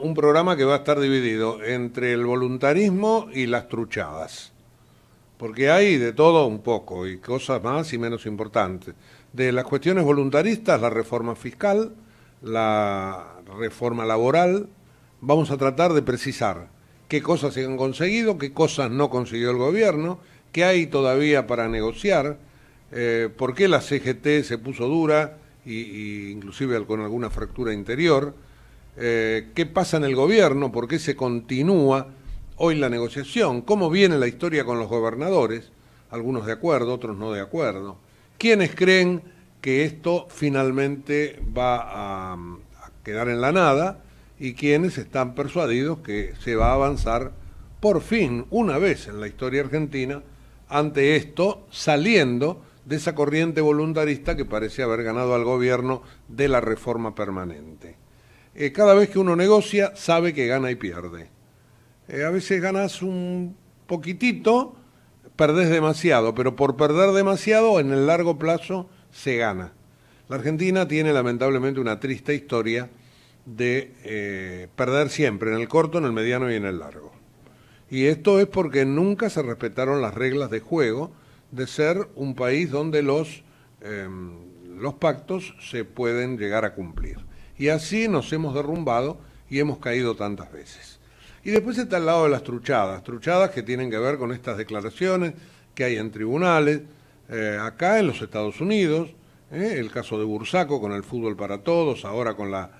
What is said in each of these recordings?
un programa que va a estar dividido entre el voluntarismo y las truchadas. Porque hay de todo un poco y cosas más y menos importantes. De las cuestiones voluntaristas, la reforma fiscal, la reforma laboral, vamos a tratar de precisar qué cosas se han conseguido, qué cosas no consiguió el gobierno, qué hay todavía para negociar, eh, por qué la CGT se puso dura, y inclusive con alguna fractura interior, eh, qué pasa en el gobierno, por qué se continúa hoy la negociación, cómo viene la historia con los gobernadores, algunos de acuerdo, otros no de acuerdo. ¿Quiénes creen que esto finalmente va a, quedar en la nada? y quienes están persuadidos que se va a avanzar por fin, una vez en la historia argentina, ante esto, saliendo de esa corriente voluntarista que parece haber ganado al gobierno de la reforma permanente. Eh, cada vez que uno negocia sabe que gana y pierde. Eh, a veces ganas un poquitito, perdés demasiado, pero por perder demasiado en el largo plazo se gana. La Argentina tiene lamentablemente una triste historia de eh, perder siempre, en el corto, en el mediano y en el largo. Y esto es porque nunca se respetaron las reglas de juego de ser un país donde los, em, los pactos se pueden llegar a cumplir. Y así nos hemos derrumbado y hemos caído tantas veces. Y después está el lado de las truchadas, truchadas que tienen que ver con estas declaraciones que hay en tribunales, eh, acá en los Estados Unidos, eh, el caso de Bursaco con el fútbol para todos, ahora con, la,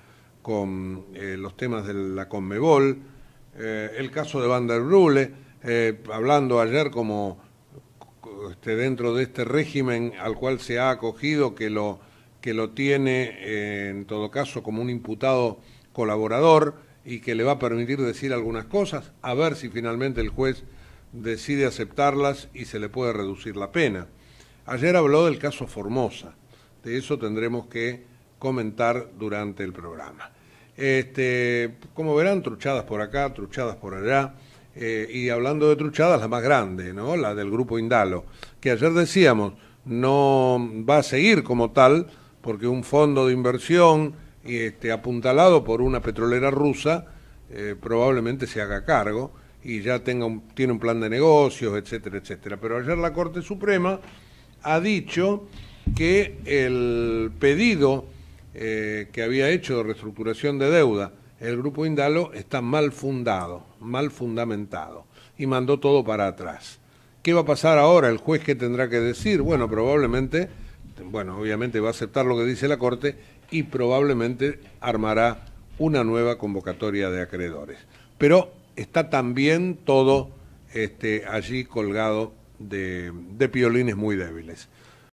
con eh, los temas de la Conmebol, el caso de Van der Brule, hablando ayer como este, dentro de este régimen al cual se ha acogido que lo que lo tiene eh, en todo caso como un imputado colaborador y que le va a permitir decir algunas cosas, a ver si finalmente el juez decide aceptarlas y se le puede reducir la pena. Ayer habló del caso Formosa, de eso tendremos que comentar durante el programa. Este, como verán, truchadas por acá, truchadas por allá, eh, y hablando de truchadas, la más grande, ¿no? La del grupo Indalo, que ayer decíamos, no va a seguir como tal, porque un fondo de inversión este, apuntalado por una petrolera rusa eh, probablemente se haga cargo y ya tenga tiene un plan de negocios, etcétera, etcétera. Pero ayer la Corte Suprema ha dicho que el pedido eh, que había hecho de reestructuración de deuda el grupo Indalo está mal fundado, mal fundamentado, y mandó todo para atrás. ¿Qué va a pasar ahora? El juez qué tendrá que decir, bueno, probablemente bueno, obviamente va a aceptar lo que dice la Corte y probablemente armará una nueva convocatoria de acreedores. Pero está también todo este, allí colgado de, de piolines muy débiles.